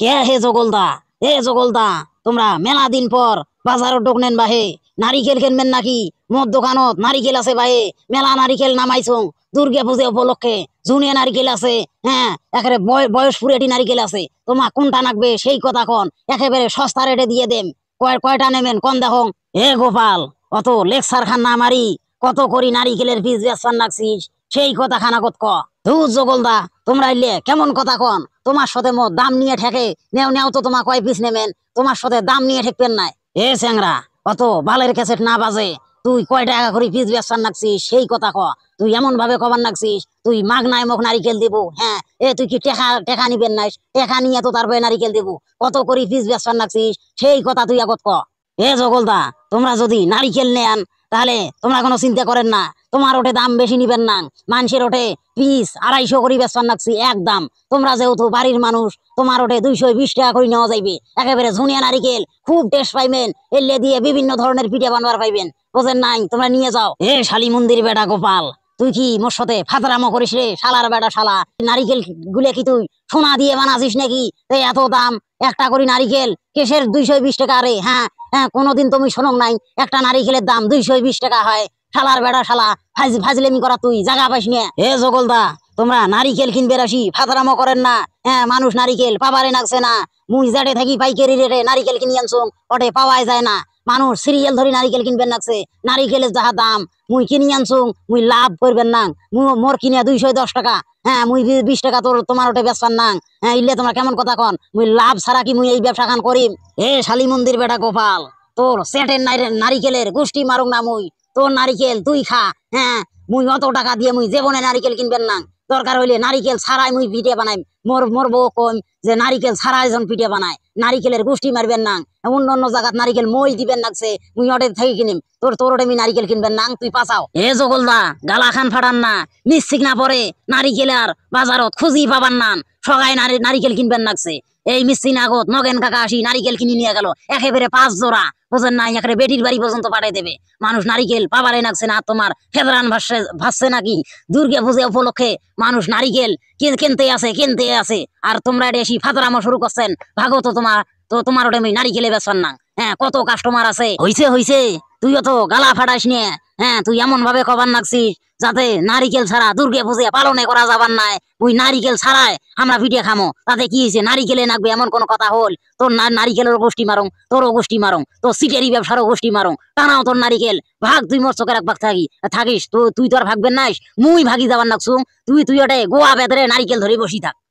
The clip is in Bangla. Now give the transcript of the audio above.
কে হে জগলদা হে জগলদা তোমরা মেলা দিন পর বাজারও ডোকনেন বাহে নারিকেল খেলবেন নাকি মদ দোকানত নারিকেল আছে বাহে মেলা নারিকেল নামাইছো দুর্গা পুজো উপলক্ষে জুনিয়া নারিকেল আছে হ্যাঁ একেবারে বয়স ফুরেটি নারিকেল আছে তোমার কোনটা নাকবে সেই কথা কন একেবারে সস্তা রেটে দিয়ে দেম কয় কয়টা নেবেন কন দেখং হে গোপাল অত লেকচার খান না মারি কত করি নারিকেলের বীজ বেচবার লাগছিস সেই কথা খানা কত ক ধু জগলদা তোমরা ইলে কেমন কথা কন তোমার সাথে মো দাম নিয়ে ঠেকে নেও নেও তো তোমার কয় পিস নেবেন তোমার সাথে দাম নিয়ে ঠেকবেন নাই এ স্যাংরা অত বালের ক্যাসেট না বাজে তুই কয় টাকা করে পিস ব্যবসার নাকছিস সেই কথা ক তুই এমন ভাবে কবার নাকছিস তুই মাগ নাই মুখ নারিকেল দিব হ্যাঁ এ তুই কি টেকা টেকা নিবেন নাই টেকা নিয়ে তো তারপরে নারিকেল দিব কত করে পিস ব্যবসার নাকছিস সেই কথা তুই আগত ক এ জগলদা তোমরা যদি নারিকেল নেন তাহলে তোমরা কোনো চিন্তা করেন না তোমার ওঠে দাম বেশি নিবেন না মানুষের ওঠে পিস আড়াইশো করে বেসান লাগছি এক দাম তোমরা যেহেতু বাড়ির মানুষ তোমার ওঠে দুইশো বিশ টাকা করে নেওয়া যাইবে একেবারে ঝুনিয়া নারিকেল খুব টেস্ট পাইবেন এলে দিয়ে বিভিন্ন ধরনের পিঠে বানবার পাইবেন বোঝেন নাই তোমরা নিয়ে যাও হে শালি মন্দির বেটা গোপাল তুই কি মোর সাথে ফাতরামো করিস রে শালার বেটা শালা নারিকেল গুলে কি তুই সোনা দিয়ে বানাছিস নাকি এত দাম একটা করি নারিকেল কেশের দুইশো বিশ টাকা রে হ্যাঁ হ্যাঁ কোনোদিন তুমি শোনক নাই একটা নারিকেলের দাম দুইশো বিশ টাকা হয় শালার বেড়া শালা ভাজ ভাজলেমি করা তুই জাগা পাইস নিয়ে হে জগলদা তোমরা নারিকেল কিনবে রাশি ফাতারামো করেন না হ্যাঁ মানুষ নারিকেল পাবারে নাকছে না মুই জাটে থাকি পাইকারি রে নারিকেল কিনি আনছো ওটে পাওয়াই যায় না মানুষ সিরিয়াল ধরে নারিকেল কিনবেন নাকছে নারিকেলের যাহা দাম মুই কিনি আনছুং মুই লাভ করবেন না মোর কিনিয়া দুইশো দশ টাকা হ্যাঁ মুই বিশ টাকা তোর তোমার ওটা বেচার নাং হ্যাঁ ইলে তোমার কেমন কথা কন মুই লাভ ছাড়া কি মুই এই ব্যবসা খান করি হে শালি মন্দির বেটা গোপাল তোর সেটের নারিকেলের গোষ্ঠী মারুক না মুই তোর নারিকেল তুই খা হ্যাঁ মুই অত টাকা দিয়ে মুই জীবনে নারিকেল কিনবেন না দরকার হইলে নারিকেল ছাড়াই মুই পিঠে বানাই মোর মোর বউ কম যে নারিকেল ছাড়া এজন পিঠে বানাই নারিকেলের গোষ্ঠী মারবেন না অন্য অন্য জায়গাত নারিকেল মই দিবেন লাগছে মুই অটে থেকে কিনিম তোর তোর ওটে নারিকেল কিনবেন না তুই পাচাও এ জগলদা গালা খান ফাটান না নিশ্চিক না পরে নারিকেল আর বাজারত খুঁজি পাবান না সবাই নারিকেল কিনবেন লাগছে এই মিসিন আগত নগেন কাকা আসি নারিকেল কিনে নিয়ে গেল একেবারে পাঁচ জোড়া বোঝেন না একেবারে বেটির বাড়ি পর্যন্ত পাঠিয়ে দেবে মানুষ নারিকেল পাবারে নাকছে না তোমার ফেদরান ভাসছে ভাসছে নাকি দুর্গা পুজো উপলক্ষে মানুষ নারিকেল কিনতে আছে কিনতে আছে আর তোমরা এটা এসে ফাতরামো শুরু করছেন তো তোমার তো তোমার ওটা আমি নারিকেলে বেসন না হ্যাঁ কত কাস্টমার আছে হইছে হইছে তুইও তো গালা ফাটাস নিয়ে হ্যাঁ তুই এমন ভাবে কবার নাকছি যাতে নারিকেল ছাড়া দুর্গে পুজে পালনে করা যাবার নাই ওই নারিকেল ছাড়ায় আমরা পিঠে খামো তাতে কি হয়েছে নারিকেলে নাকবে এমন কোনো কথা হল তোর নারিকেলের গোষ্ঠী মারং তোর গোষ্ঠী মারং তোর সিটেরই ব্যবসারও গোষ্ঠী মারং টানাও তোর নারিকেল ভাগ তুই মোর চোখের এক ভাগ থাকি থাকিস তুই তোর ভাগবেন নাইস মুই ভাগি যাবার নাকছু তুই তুই ওটাই গোয়া বেদরে নারিকেল ধরে বসি থাক